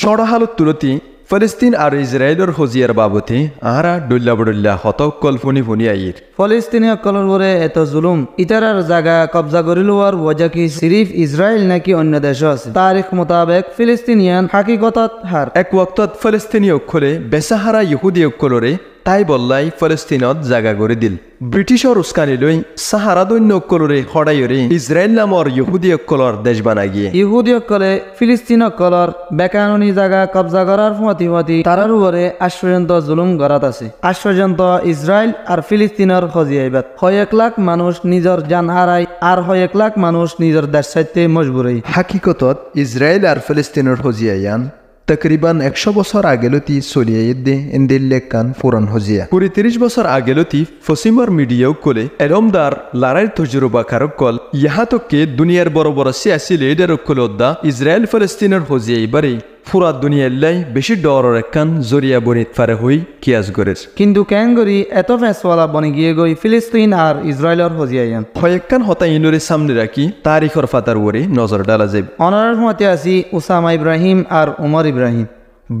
সড়হালত তুলতি ফলিস্তিন আর ইসরায়েলর হজিয়ার বাবতি আহারা ডুল্লা বডুল্লা হতক কল্পনি আইর ফলিস্তিনী সকলের উপরে এত জুলুম ইতারার জায়গা কবজা করে লওয়ার বজা কি সিরিফ ইসরায়েল নাকি অন্য দেশ আছে তারিখ মোতাবেক ফিলিস্তিনিয়ান হাকিগত হার এক ওয়াক্তত ফলিস্তিনী অক্ষরে বেসাহারা ইহুদি অক্ষরে তাই বল্লাই ফলস্তিনত জাগা করে দিল ব্রিটিশর উস্কানি লই সাহারা দৈন্য অকলরে হড়াইরে ইসরায়েল নামর ইহুদি অকলর দেশ বানা গিয়ে ইহুদি অকলে ফিলিস্তিন অকলর বেকানুনি জাগা কবজা করার ফুঁয়াতি ফুঁয়াতি তারার উপরে আজ জুলুম গড়াত আছে আজ ইসরায়েল আর ফিলিস্তিনর খজি আইবাত হয় এক লাখ মানুষ নিজর জান হারাই আর হয় এক লাখ মানুষ নিজর দেশ সাইতে মজবুরি হাকিকতত ইসরায়েল আর ফিলিস্তিনর খজি আইয়ান তকরিবান একশো বছর আগেলতি সরিয়ে ইদ্দে এন্দিল্লে কান ফুরান হজিয়া কুড়ি তিরিশ বছর আগেলতি ফসিমর মিডিয়াও কলে এলমদার লারাইর তজুরবা কারক কল ইহাতকে দুনিয়ার বড় বড় সিয়াসি লিডার কল ইসরায়েল ফলস্তিনের হজিয়াই ইবারে ফুরা লাই বেশি ডরর একখান জরিয়া বনিত ফারে হই কিয়াজ গরে কিন্তু ক্যাঙ্গরি এত ফেসওয়ালা বনে গিয়ে গই ফিলিস্তিন আর ইসরায়েলর হজিয়াইন কয়েকখান হতা ইনুরে সামনে রাখি তারিখর ফাতার ওরে নজর ডালা যাইব অনারার মতে আছি উসামা ইব্রাহিম আর উমর ইব্রাহিম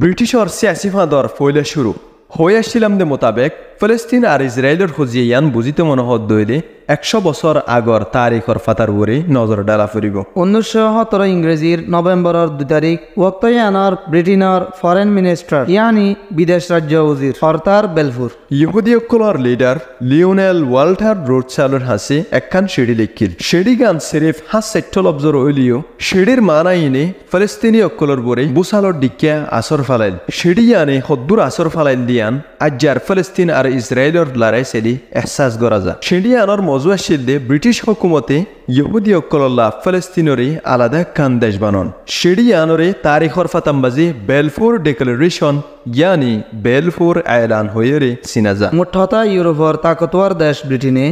ব্রিটিশর সিয়াসিফা দর ফইলে শুরু হয়ে আসছিলাম মোতাবেক ফলস্তিন আর ইসরায়েলের খুঁজিয়ান বুঝিতে মনোহত দৈলে একশো বছর আগর তারিখর ফাতার উড়ে নজর ডালা ফুরিব উনিশশো সতেরো ইংরেজির নভেম্বরের দুই তারিখ ওক্তয়ানর ব্রিটেনের ফরেন মিনিস্টার ইয়ানি বিদেশ রাজ্য উজির হরতার বেলফুর ইহুদি অক্কলর লিডার লিওনেল ওয়াল্টার রোডসালর হাসে একখান সিঁড়ি লিখিল সিঁড়ি গান শেরিফ হাস সেটল অবজর হইলিও সিঁড়ির মানা ইনে ফলস্তিনি অক্কলর বরে বুসালর ডিকিয়া আসর ফালাইল সিঁড়ি ইয়ানে সদ্দুর আসর ফালাইল দিয়ান আজ্জার ফলস্তিন আর इजराइल और ब्लाराय से एहसास गरा जा छिंडिया और मौजूदा शिल्दे ब्रिटिश हुकूमतें ಯಹೂದಿಯೊ ಕೊಲೊಲ್ಲ ಫೆಲಸ್ತೀನೊರಿ দেশ ಕಂದೇಶ್ ಬನೋನ್ ಶಿಡಿಯಾನೊರಿ তারিখর ফাতাম্বাজি বেলফোর ಡಿಕ್ಲರೇಷನ್ ইয়ানি বেলফুর আয়লান হয়েরে সিনাজা মুঠতা ইউরোপর তাকতওয়ার দেশ ব্রিটেনে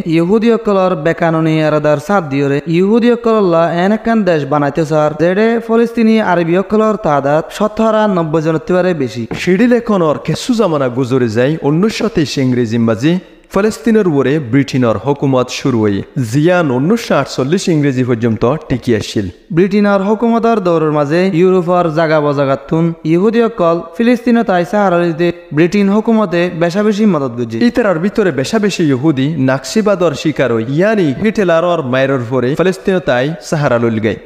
অকলর বেকাননি এরাদার সাথ দিয়রে ইহুদিয়কল্লা এন একখান দেশ বানাইতে সার জেডে ফলিস্তিনি অকলর তাদাত সতেরো নব্বই জনের বেশি সিডিলেখনর খেসু জামানা গুজরে যায় উনিশশো তেইশ ইংরেজি মাঝি ফলস্তিনের উপরে ব্রিটেনের হকুমত শুরু হই জিয়ান উনিশশো আটচল্লিশ ইংরেজি পর্যন্ত টিকি আসছিল ব্রিটেনের হকুমতার দৌড়ের মাঝে ইউরোপের জাগা বজাগাতুন ইহুদিসকল ফিলিস্তিনত আইসা হারালিতে ব্রিটেন হকুমতে বেশি মদত গুজি ইতার ভিতরে বেশি ইহুদি নাকসিবাদর শিকার হই ইয়ানি হিটেলারর মায়ের পরে তাই সাহারা লুল গাই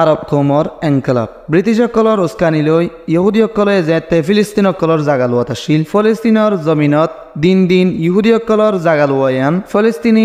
আরব কোমর এনকলাব ব্ৰিটিছসকলৰ উস্কানিলৈ ইহুদীসকলে যেতে ফিলিস্তিনসকলৰ জাগা লোৱা আছিল ফিলিস্তিনৰ জমিনত দিন দিন ইহুদীসকলৰ জাগা লোৱায়ান ফিলিস্তিনী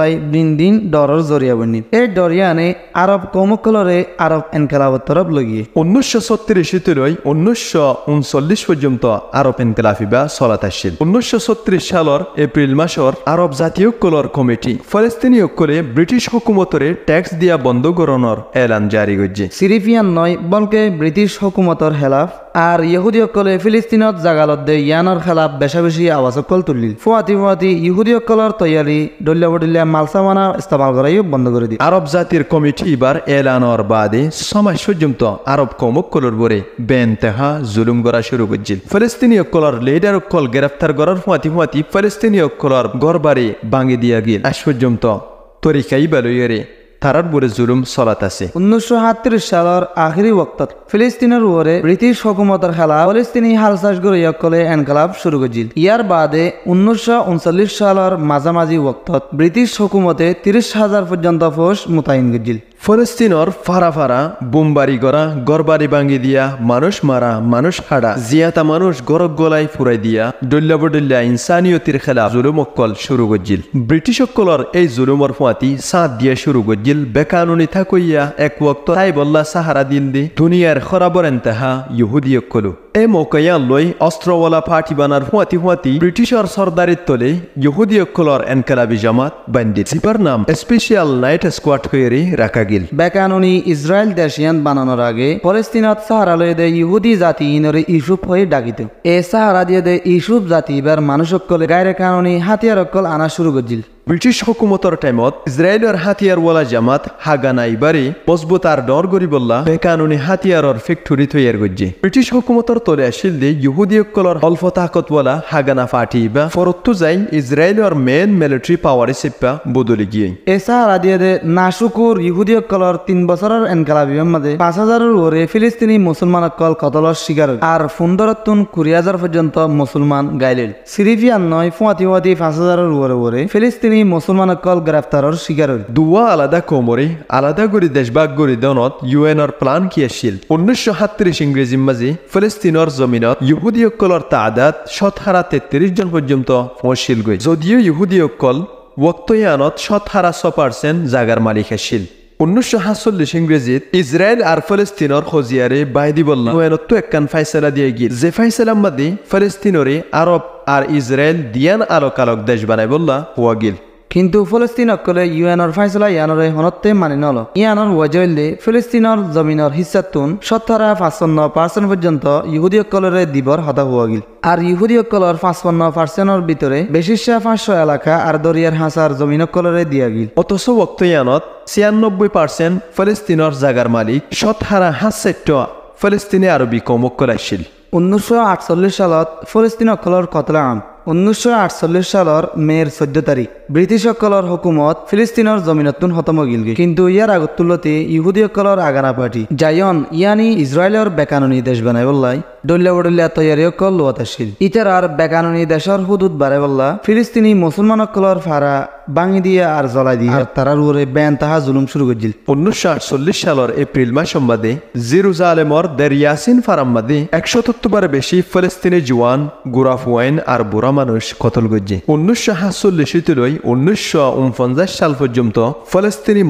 লাই দিন দিন ডৰৰ জৰিয়া বনিত এই দৰিয়ানে আৰব কৌমসকলৰে আৰব এনকেলাবৰ তৰফ লগিয়ে ঊনৈছশ ছত্ৰিশলৈ ঊনৈছশ উনচল্লিশ পৰ্যন্ত আৰব এনকেলাফি বা চলাত আছিল ঊনৈছশ ছত্ৰিশ সালৰ এপ্ৰিল মাছৰ আৰব জাতীয়সকলৰ কমিটি ফিলিস্তিনীসকলে ব্ৰিটিছ হুকুমতৰে টেক্স দিয়া বন্ধ কৰণৰ এলান জাৰি কৰিছে চিৰিফিয়ান নয় নয় বনকে ব্রিটিশ হকুমতর খেলাফ আর ইহুদিসকলে ফিলিস্তিনত জাগালত দে ইয়ানৰ খেলাফ বেচা বেছি আৱাজসকল তুলিল ফুৱাতি ফুৱাতি ইহুদীসকলৰ তৈয়াৰী দলীয় বদলীয়া মালচামানা ইস্তেমাল করাইও বন্ধ করে দিল আরব জাতির কমিটি এবার এলানর বাদে সময় আৰব আরব কমকলর বরে বেনতেহা জুলুম করা শুরু করছিল ফিলিস্তিনীয় কলর লিডার কল গ্রেফতার করার ফুয়াতি ফুয়াতি ফিলিস্তিনীয় কলর গড় বাড়ি ভাঙি দিয়া গিল আজ পর্যন্ত তরিকাই বালুয়েরে তারার বুড়ে জুলুম চলাত আছে উনিশশো সাতত্রিশ সালের আখিরি বক্ত ফিলিস্তিনের উপরে ব্রিটিশ হকুমতর খেলা ফিলিস্তিনি হালসাস গরিয়কলে এনকালাব শুরু করেছিল ইয়ার বাদে উনিশশো উনচল্লিশ সালের মাঝামাঝি বক্ত ব্রিটিশ হকুমতে তিরিশ হাজার পর্যন্ত ফোর্স মোতায়েন করেছিল ফলস্তিনৰ ফাৰা ফাৰা বোমবাৰী গৰা গড়বাৰী ভাঙি দিয়া মানুষ মারা মানুষ হাড়া জিয়াতা মানুষ গৰক গলাই ফুরাই দিয়া দল্যাবদল্যা ইনসানিয়তির খেলা জুলুম অকল শুরু গজ্জিল ব্রিটিশ অকলর এই জুলুমর ফুয়াতি সাঁত দিয়া শুরু কৰিছিল বেকানুনি থাকইয়া এক ওক্ত তাই বল্লা সাহারা দিল দি দুনিয়ার খরাবর এন্তেহা ইহুদি অকলু এ মৌকয়া লৈ অস্ত্রওয়ালা ফাটি বানার হুয়াতি হুয়াতি ব্রিটিশর সর্দারের তলে ইহুদি অকলর এনকালাবি জামাত বান্দি জিপার নাম স্পেশিয়াল নাইট স্কোয়াড হয়ে রাখা লাগিল বেকানুনি ইসরায়েল দেশিয়ান বানানোর আগে ফলেস্তিনত সাহারা লয়ে দে ইহুদি জাতি ইনরে ইসুফ হয়ে ডাকিত এ সাহারা দিয়ে দে ইসুফ জাতি এবার মানুষকলে গায়রে কানুনি কল আনা শুরু করছিল ব্রিটিশ হকুমতর টাইমত ইজৰাইলৰ হাতিয়াৰৱালা জামাত হাগানাই হাগা নাইবাৰী ডর ডৰ বললা বেকানুনি হাতিয়ারর ফেক্টৰী তৈয়ার করছে ব্রিটিশ হকুমতর তলে আসিল আছিল ইহুদি অকলর অল্প তাকতৱালা হাগানা ফাটি বা ফৰতো যাই ইসরায়েলর মেন মিলিটারি পাৱাৰে সিপা বদলি গিয়ে এসা এছা নাশুকুর ইহুদি অকলর তিন বছরের এনকালাবি মাঝে পাঁচ হাজারের ওরে ফিলিস্তিনি মুসলমান অকল কতলৰ শিকার আর ফুন্দরতুন কুড়ি হাজার পর্যন্ত মুসলমান গাইলিল সিরিফিয়ান নয় ফুয়াতি ফুয়াতি পাঁচ হাজারের ওরে ওরে ফিলিস্তিনি তিনি মুসলমান কল গ্রেফতারর শিকার হইল দুয়া আলাদা কোমরে আলাদা করে দেশবাগ গরি দনত ইউএনর প্লান কি আছিল উনিশশো সাতত্রিশ ইংরেজি মাঝি ফিলিস্তিনর জমিনত ইহুদি অকলর তাদাত শতহারা তেত্রিশ জন পর্যন্ত পৌঁছিল গই যদিও ইহুদি অকল ওক্তয়ানত শতহারা ছ পার্সেন্ট জাগার মালিক আছিল উনিশশো সাতচল্লিশ ইংরেজিত ইসরায়েল আর ফিলিস্তিনৰ সজিয়াৰে বাইদি বললা নয়নতো একখান ফাইসলা দিয়ে গিয়ে যে ফাইসলাম্বাদী ফিলিস্তিনৰে আরব আর ইসরায়েল দিয়ান আলোক দেশ বানাই বললা হুয়া গিল কিন্তু ফলস্তিন অকলে ইউএনর ফাইসলা ইয়ানরে হনত্তে মানি নল ইয়ানর ওয়াজলে ফিলিস্তিনর জমিনর হিসাতুন সত্তরা পাঁচপন্ন পার্সেন্ট পর্যন্ত ইহুদি অকলরে দিবর হতা হওয়া গিল আর ইহুদি অকলর পাঁচপন্ন পার্সেন্টর ভিতরে বেশিসা পাঁচশো এলাকা আর দরিয়ার হাসার জমিন অকলরে দিয়া গিল অথচ বক্ত ইয়ানত ছিয়ানব্বই পার্সেন্ট ফিলিস্তিনর জাগার মালিক সত্তরা হাসেট ফিলিস্তিনে আরবি কমক করাইছিল উনিশশো আটচল্লিশ সালত ফিলিস্তিন অকলর কতলা আম উনিশশো সালর মেয়ের মে'ৰ চৈধ্য তাৰিখ ব্ৰিটিছসকলৰ হুকুমত ফিলিস্তিনৰ নতুন হতম গিল কিন্তু ইয়াৰ আগত তুলতে ইহুদীসকলৰ আগারা পার্টি জায়ন ইয়ানি ইসরায়েলের বেকানুনি দেশ ডলিয়া বডলিয়া দলীয় বদলীয়া তৈয়াৰীসকল লোৱাত আছিল ইতাৰাৰ বেকাননি দেশৰ সুদূত বাৰে বল্লা ফিলিস্তিনী মুছলমানসকলৰ ভাড়া ভাঙি দিয়ে আর জ্বলাই দিয়ে আর তারার উপরে ব্যান তাহা জুলুম শুরু করেছিল উনিশশো আটচল্লিশ সালের এপ্রিল মাস সম্বাদে জিরুজা আলেমর দের ইয়াসিন ফারাম্মাদে একশো তত্ত্ববারে বেশি ফিলিস্তিনি জুয়ান ওয়াইন আর বুড়া মানুষ কতল করছে উনিশশো সাতচল্লিশ লই উনিশশো উনপঞ্চাশ সাল পর্যন্ত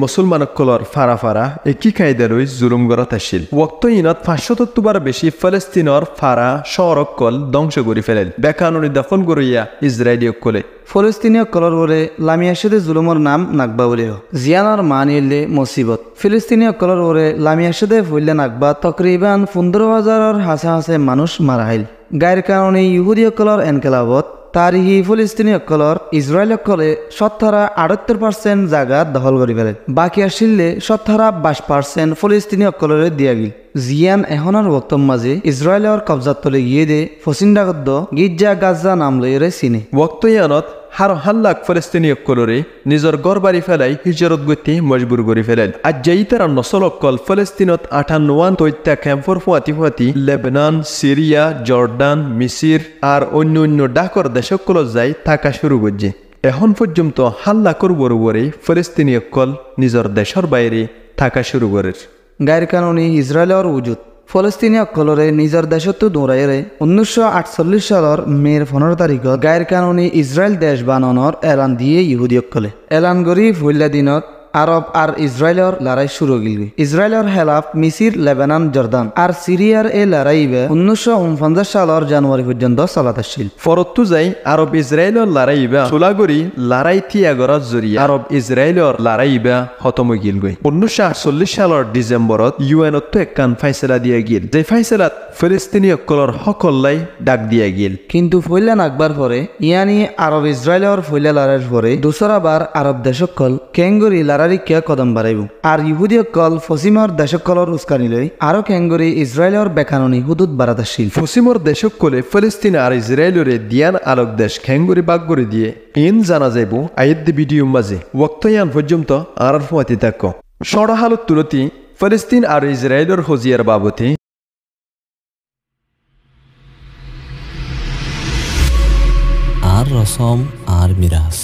মুসলমান কলর ফারা ফারা একই কায়দারই জুলুম গড়ত আসিল ওক্ত ইনত পাঁচশো তত্ত্ববার বেশি ফিলিস্তিনর ফারা শহরকল ধ্বংস করে ফেলেন বেকানুনি দখল করিয়া ইসরায়েলীয় কলে ফলস্তিনীয় কলরবরে লামিয়া সেদে জুলুমর নাম নাকবাউলিও জিয়ানর মানিলে মুসিবত ফিলিস্তিনীয় কলরবরে লামিয়া সেদে ফুললে নাকবা তকরিবান পনেরো হাজারর হাসে হাসে মানুষ হাইল গায়ের কারণে ইহুদীয় কলর এনকেলাবত তারিহি ফিলিস্তিনী অকলর ইসরায়েল অকলে সত্তরা আটাত্তর পার্সেন্ট জায়গা দখল করি ফেলে বাকি আসিলে সত্তরা বাইশ পার্সেন্ট ফিলিস্তিনী অকলরে দিয়া গিল জিয়ান আর বক্তব্য মাঝে ইসরায়েলের তলে গিয়ে দে ফসিন্ডাগদ্দ গির্জা গাজা নাম লইরে চিনে ইয়ারত হার হাল্লাক ফলেস্তিনীয়কলরে নিজর গড় বাড়ি ফেলাই হিজরত গতি মজবুর কৰি ফেলেন আজ যেই তারা অকল ফলেস্তিনত আঠান্নওয়ান তৈত্যা ক্যাম্পর ফুয়াতি ফুয়াতি লেবনান সিরিয়া জর্ডান মিসির আর অন্য অন্য ডাকর দেশকল যাই থাকা শুরু করছে এখন পর্যন্ত হাল্লাকর বরবরে ফলেস্তিনীয়কল নিজের দেশের বাইরে থাকা শুরু করে গায়ের কারণে ইসরায়েলের উজুত ফলস্তিনীয় সকলৰে নিজৰ দেশতো দৌৰাইৰে ঊনৈছশ আঠচল্লিছ চনৰ মে'ৰ পনেরো তাৰিখত গাইৰ কানুনি ইজৰাইল দেশ বাননৰ এলান দিয়ে ইহুদীসকলে এলান কৰি ভৈলা দিনত আরব আর ইসরায়েলর লড়াই শুরু গিলবে ইসরায়েলর হেলাফ মিসির লেবানান জর্দান আর সিরিয়ার এ লড়াই উনিশশো উনপঞ্চাশ সালের জানুয়ারি পর্যন্ত চলাত আসছিল ফরত্তু যাই আরব ইসরায়েলর বা চোলাগুড়ি লড়াই থিয়াগর জড়িয়ে আরব ইসরায়েলর বা হতম গিলগৈ উনিশশো আটচল্লিশ সালের ডিসেম্বরত ইউএনতো একান ফাইসলা দিয়া গিল যে ফাইসলাত ফিলিস্তিনীয়কলর সকল্লাই ডাক দিয়া গেল কিন্তু ফৈলান আকবার পরে ইয়ানি আরব ইসরায়েলর ফৈলা লড়াইয়ের পরে দুসরাবার আরব দেশকল কেঙ্গুরি লারারি কিয়া কদম বাড়াইব আর ইহুদীয়কল ফসিমর দেশকলর উস্কানি লৈ আরো কেঙ্গুরি ইসরায়েলর বেকাননি হুদুদ বাড়াতাশীল ফসিমর দেশকলে ফিলিস্তিন আর ইসরায়েলরে দিয়ান আলোক দেশ খেঙ্গুরি বাগ করে দিয়ে ইন জানা যাইব আয়েদ্দ ভিডিও মাঝে ইয়ান পর্যন্ত আর ফুয়াতি থাক সড়হালত তুলতি ফিলিস্তিন আর ইসরায়েলর হজিয়ার বাবতে মৌসম আর মিরাজ